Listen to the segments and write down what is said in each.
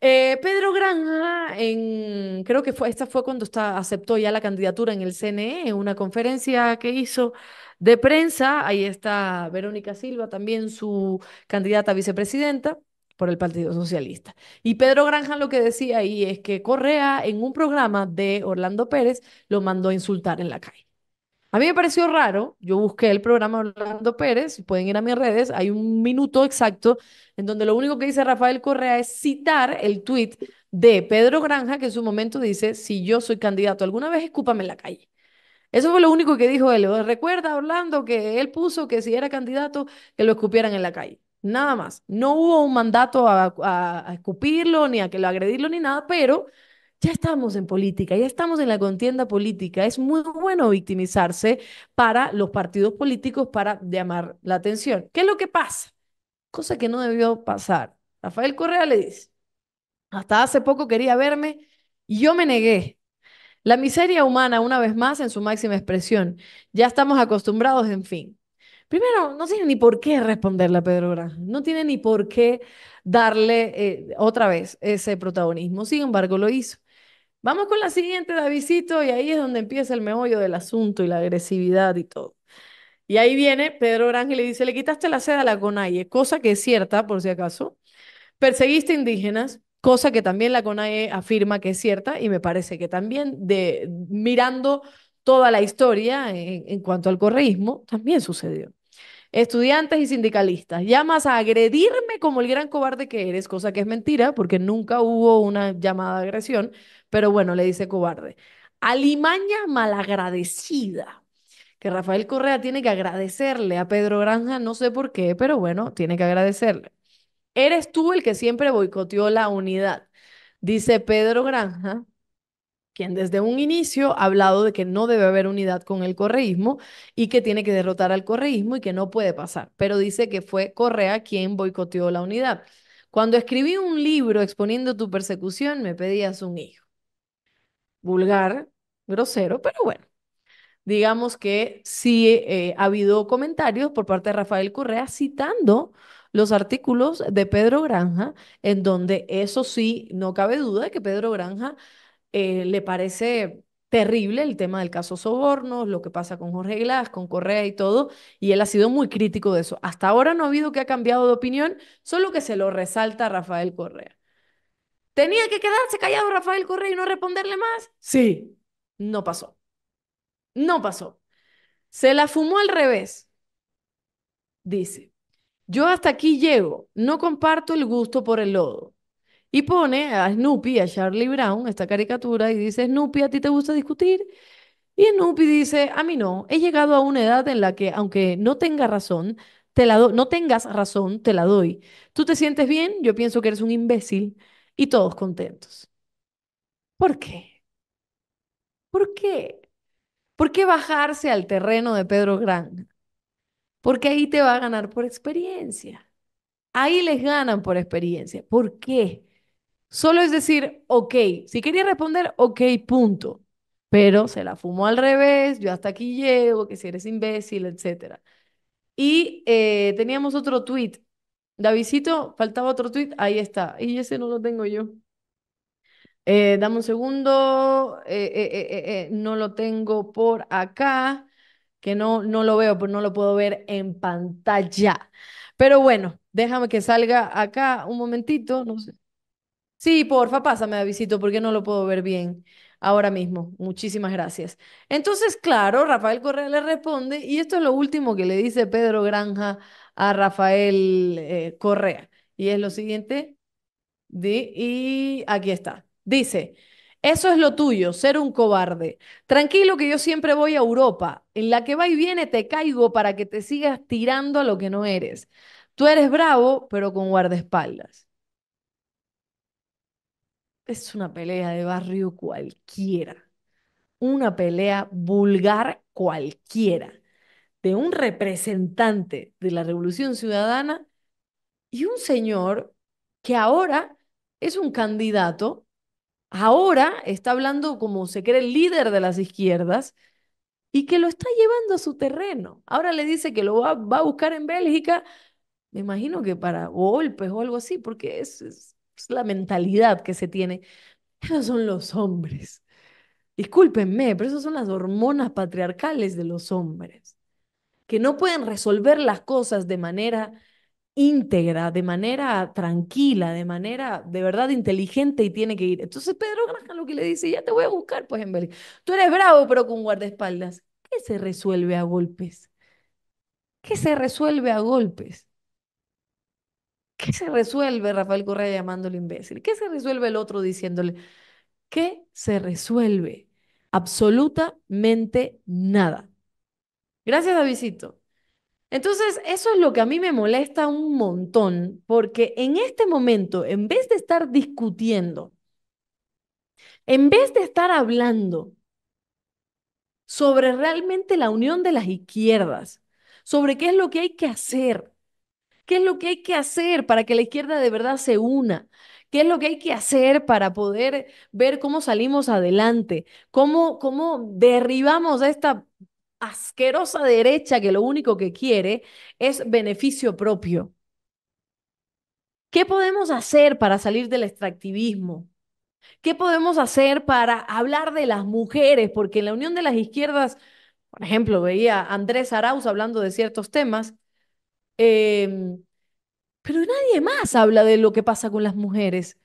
Eh, Pedro Granja, creo que fue, esta fue cuando aceptó ya la candidatura en el CNE, en una conferencia que hizo de prensa. Ahí está Verónica Silva, también su candidata a vicepresidenta por el Partido Socialista. Y Pedro Granja lo que decía ahí es que Correa en un programa de Orlando Pérez lo mandó a insultar en la calle. A mí me pareció raro, yo busqué el programa Orlando Pérez, pueden ir a mis redes, hay un minuto exacto en donde lo único que dice Rafael Correa es citar el tweet de Pedro Granja que en su momento dice, si yo soy candidato alguna vez, escúpame en la calle. Eso fue lo único que dijo él. Recuerda, Orlando, que él puso que si era candidato, que lo escupieran en la calle. Nada más. No hubo un mandato a, escupirlo, ni a que lo agredirlo, ni nada, pero ya estamos en política, ya estamos en la contienda política. Es muy bueno victimizarse para los partidos políticos para llamar la atención. ¿Qué es lo que pasa? Cosa que no debió pasar. Rafael Correa le dice, hasta hace poco quería verme y yo me negué. La miseria humana, una vez más, en su máxima expresión. Ya estamos acostumbrados, en fin. Primero, no tiene ni por qué responderle a Pedro Granja, no tiene ni por qué darle eh, otra vez ese protagonismo. Sin embargo, lo hizo. Vamos con la siguiente, Davidito, y ahí es donde empieza el meollo del asunto y la agresividad y todo. Y ahí viene Pedro Granje y le dice, le quitaste la seda a la CONAIE, cosa que es cierta, por si acaso. Perseguiste indígenas, cosa que también la CONAIE afirma que es cierta y me parece que también de mirando toda la historia en cuanto al correísmo, también sucedió estudiantes y sindicalistas. Llamas a agredirme como el gran cobarde que eres, cosa que es mentira, porque nunca hubo una llamada de agresión, pero bueno, le dice cobarde. Alimaña malagradecida, que Rafael Correa tiene que agradecerle a Pedro Granja, no sé por qué, pero bueno, tiene que agradecerle. Eres tú el que siempre boicoteó la unidad. Dice Pedro Granja, quien desde un inicio ha hablado de que no debe haber unidad con el correísmo y que tiene que derrotar al correísmo y que no puede pasar, pero dice que fue Correa quien boicoteó la unidad. Cuando escribí un libro exponiendo tu persecución, me pedías un hijo. Vulgar, grosero, pero bueno. Digamos que sí eh, ha habido comentarios por parte de Rafael Correa citando los artículos de Pedro Granja, en donde eso sí, no cabe duda de que Pedro Granja eh, le parece terrible el tema del caso Sobornos, lo que pasa con Jorge Glass, con Correa y todo, y él ha sido muy crítico de eso. Hasta ahora no ha habido que ha cambiado de opinión, solo que se lo resalta Rafael Correa. ¿Tenía que quedarse callado Rafael Correa y no responderle más? Sí, no pasó. No pasó. Se la fumó al revés. Dice, yo hasta aquí llego, no comparto el gusto por el lodo. Y pone a Snoopy, a Charlie Brown, esta caricatura, y dice, Snoopy, ¿a ti te gusta discutir? Y Snoopy dice, a mí no, he llegado a una edad en la que, aunque no tenga razón, te la no tengas razón, te la doy. Tú te sientes bien, yo pienso que eres un imbécil, y todos contentos. ¿Por qué? ¿Por qué? ¿Por qué bajarse al terreno de Pedro Gran? Porque ahí te va a ganar por experiencia. Ahí les ganan por experiencia. ¿Por qué? Solo es decir, ok, si quería responder, ok, punto. Pero se la fumó al revés, yo hasta aquí llego, que si eres imbécil, etc. Y eh, teníamos otro tweet. Davidito, faltaba otro tweet, ahí está. Y ese no lo tengo yo. Eh, dame un segundo, eh, no lo tengo por acá, que no, no lo veo, pues no lo puedo ver en pantalla. Pero bueno, déjame que salga acá un momentito, no sé. Sí, porfa, pásame a visito porque no lo puedo ver bien ahora mismo. Muchísimas gracias. Entonces, claro, Rafael Correa le responde y esto es lo último que le dice Pedro Granja a Rafael eh, Correa. Y es lo siguiente, y aquí está. Dice, eso es lo tuyo, ser un cobarde. Tranquilo que yo siempre voy a Europa. En la que va y viene te caigo para que te sigas tirando a lo que no eres. Tú eres bravo, pero con guardaespaldas es una pelea de barrio cualquiera, una pelea vulgar cualquiera, de un representante de la Revolución Ciudadana y un señor que ahora es un candidato, ahora está hablando como se cree el líder de las izquierdas y que lo está llevando a su terreno. Ahora le dice que lo va, a buscar en Bélgica, me imagino que para golpes o algo así, porque es es pues, la mentalidad que se tiene. Esos son los hombres. Discúlpenme, pero esas son las hormonas patriarcales de los hombres, que no pueden resolver las cosas de manera íntegra, de manera tranquila, de manera de verdad inteligente y tiene que ir. Entonces Pedro Granja lo que le dice, ya te voy a buscar, pues en Berlín. Tú eres bravo, pero con guardaespaldas. ¿Qué se resuelve a golpes? ¿Qué se resuelve a golpes? ¿Qué se resuelve Rafael Correa llamándole imbécil? ¿Qué se resuelve el otro diciéndole? ¿Qué se resuelve? Absolutamente nada. Gracias, Davidito. Entonces, eso es lo que a mí me molesta un montón, porque en este momento, en vez de estar discutiendo, en vez de estar hablando sobre realmente la unión de las izquierdas, sobre qué es lo que hay que hacer, ¿Qué es lo que hay que hacer para que la izquierda de verdad se una? ¿Qué es lo que hay que hacer para poder ver cómo salimos adelante? ¿Cómo, cómo derribamos a esta asquerosa derecha que lo único que quiere es beneficio propio? ¿Qué podemos hacer para salir del extractivismo? ¿Qué podemos hacer para hablar de las mujeres? Porque en la Unión de las Izquierdas, por ejemplo, veía a Andrés Arauz hablando de ciertos temas Em, pero nadie más habla de lo que pasa con las mujeres.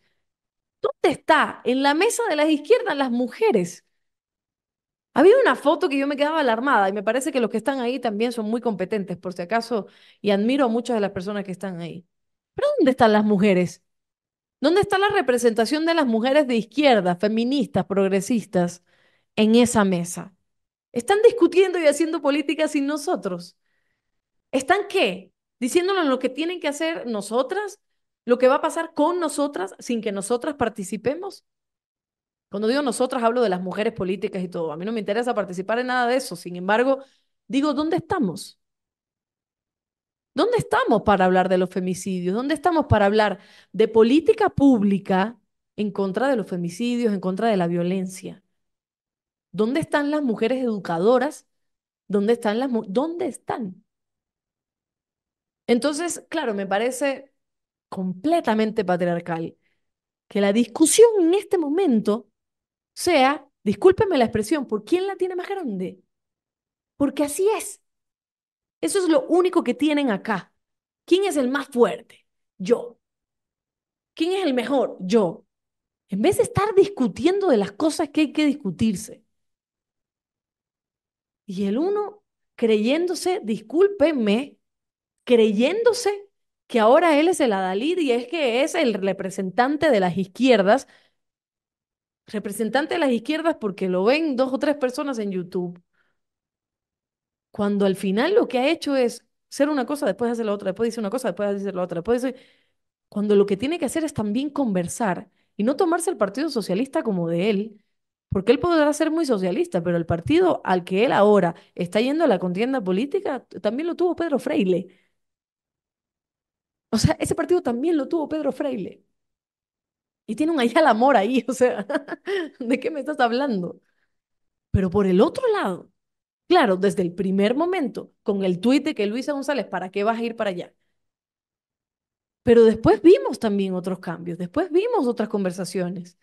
¿Dónde está? En la mesa de las izquierdas las mujeres. Había una foto que yo me quedaba alarmada y me parece que los que están ahí también son muy competentes, por si acaso, y admiro a muchas de las personas que están ahí. Pero ¿dónde están las mujeres? ¿Dónde está la representación de las mujeres de izquierda, feministas, progresistas, en esa mesa? Están discutiendo y haciendo política sin nosotros. ¿Están qué? diciéndonos lo que tienen que hacer nosotras, lo que va a pasar con nosotras sin que nosotras participemos. Cuando digo nosotras, hablo de las mujeres políticas y todo. A mí no me interesa participar en nada de eso. Sin embargo, digo, ¿dónde estamos? ¿Dónde estamos para hablar de los femicidios? ¿Dónde estamos para hablar de política pública en contra de los femicidios, en contra de la violencia? ¿Dónde están las mujeres educadoras? ¿Dónde están las ¿Dónde están? Entonces, claro, me parece completamente patriarcal que la discusión en este momento sea, discúlpenme la expresión, por quién la tiene más grande. Porque así es. Eso es lo único que tienen acá. ¿Quién es el más fuerte? Yo. ¿Quién es el mejor? Yo. En vez de estar discutiendo de las cosas que hay que discutirse. Y el uno creyéndose, discúlpenme, creyéndose que ahora él es el adalid y es que es el representante de las izquierdas, representante de las izquierdas porque lo ven dos o tres personas en YouTube, cuando al final lo que ha hecho es ser una cosa, después hacer la otra, después dice una cosa, después hacer la otra, después dice... Cuando lo que tiene que hacer es también conversar y no tomarse el Partido Socialista como de él, porque él podrá ser muy socialista, pero el partido al que él ahora está yendo a la contienda política también lo tuvo Pedro Freile. O sea, ese partido también lo tuvo Pedro Freile. Y tiene un al Amor ahí, o sea, ¿de qué me estás hablando? Pero por el otro lado, claro, desde el primer momento, con el tuit de que Luisa González, ¿para qué vas a ir para allá? Pero después vimos también otros cambios, después vimos otras conversaciones.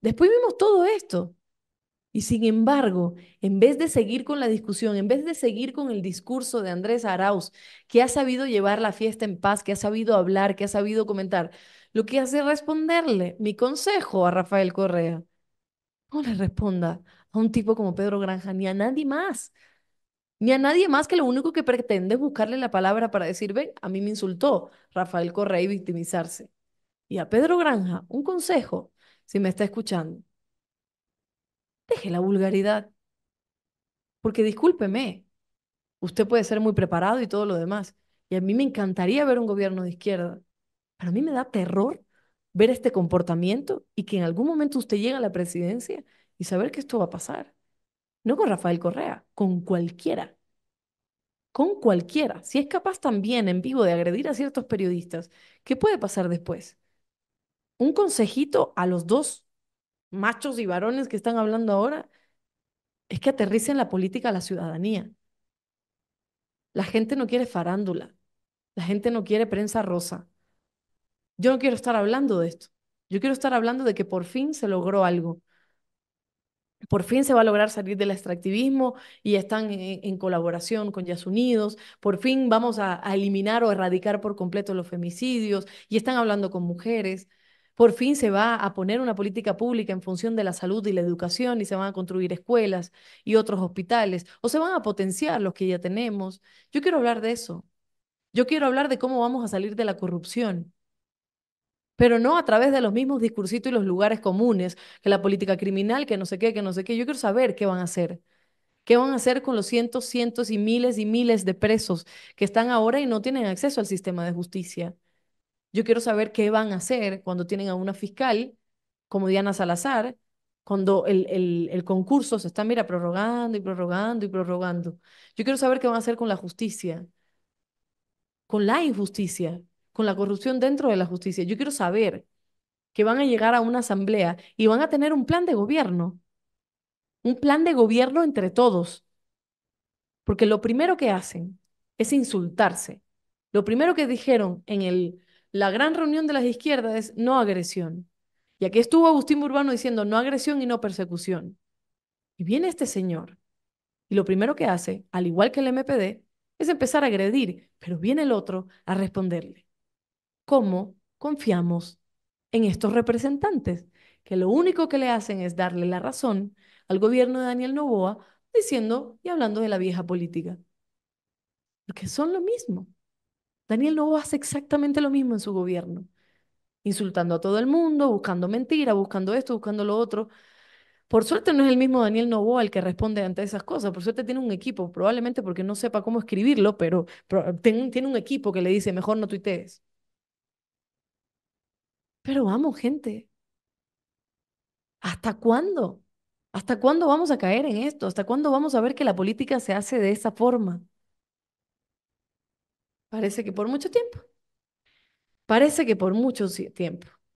Después vimos todo esto. Y sin embargo, en vez de seguir con la discusión, en vez de seguir con el discurso de Andrés Arauz, que ha sabido llevar la fiesta en paz, que ha sabido hablar, que ha sabido comentar, lo que hace es responderle mi consejo a Rafael Correa. No le responda a un tipo como Pedro Granja ni a nadie más. Ni a nadie más que lo único que pretende es buscarle la palabra para decir, a mí me insultó Rafael Correa y victimizarse. Y a Pedro Granja, un consejo, si me está escuchando deje la vulgaridad. Porque discúlpeme, usted puede ser muy preparado y todo lo demás. Y a mí me encantaría ver un gobierno de izquierda, pero a mí me da terror ver este comportamiento y que en algún momento usted llegue a la presidencia y saber que esto va a pasar. No con Rafael Correa, con cualquiera. Con cualquiera. Si es capaz también en vivo de agredir a ciertos periodistas, ¿qué puede pasar después? Un consejito a los dos machos y varones que están hablando ahora, es que aterricen la política a la ciudadanía. La gente no quiere farándula, la gente no quiere prensa rosa. Yo no quiero estar hablando de esto, yo quiero estar hablando de que por fin se logró algo. Por fin se va a lograr salir del extractivismo y están en, colaboración con Yasunidos Unidos. Por fin vamos a eliminar o erradicar por completo los femicidios y están hablando con mujeres. Por fin se va a poner una política pública en función de la salud y la educación y se van a construir escuelas y otros hospitales o se van a potenciar los que ya tenemos. Yo quiero hablar de eso. Yo quiero hablar de cómo vamos a salir de la corrupción pero no a través de los mismos discursitos y los lugares comunes, que la política criminal, que no sé qué, que no sé qué. Yo quiero saber qué van a hacer. ¿Qué van a hacer con los cientos, cientos y miles y miles de presos que están ahora y no tienen acceso al sistema de justicia? Yo quiero saber qué van a hacer cuando tienen a una fiscal como Diana Salazar, cuando el, el, el concurso se está, mira, prorrogando y prorrogando y prorrogando. Yo quiero saber qué van a hacer con la justicia, con la injusticia, con la corrupción dentro de la justicia. Yo quiero saber que van a llegar a una asamblea y van a tener un plan de gobierno, un plan de gobierno entre todos. Porque lo primero que hacen es insultarse. Lo primero que dijeron en el la gran reunión de las izquierdas es no agresión. Y aquí estuvo Agustín Urbano diciendo no agresión y no persecución. Y viene este señor, y lo primero que hace, al igual que el MPD, es empezar a agredir, pero viene el otro a responderle. ¿Cómo confiamos en estos representantes? Que lo único que le hacen es darle la razón al gobierno de Daniel Novoa diciendo y hablando de la vieja política. Porque son lo mismo. Daniel Novo hace exactamente lo mismo en su gobierno, insultando a todo el mundo, buscando mentira, buscando esto, buscando lo otro. Por suerte no es el mismo Daniel Novoa el que responde ante esas cosas. Por suerte tiene un equipo, probablemente porque no sepa cómo escribirlo, pero, tiene un equipo que le dice, mejor no tuitees. Pero vamos, gente. ¿Hasta cuándo? ¿Hasta cuándo vamos a caer en esto? ¿Hasta cuándo vamos a ver que la política se hace de esa forma? Parece que por mucho tiempo. Parece que por mucho tiempo.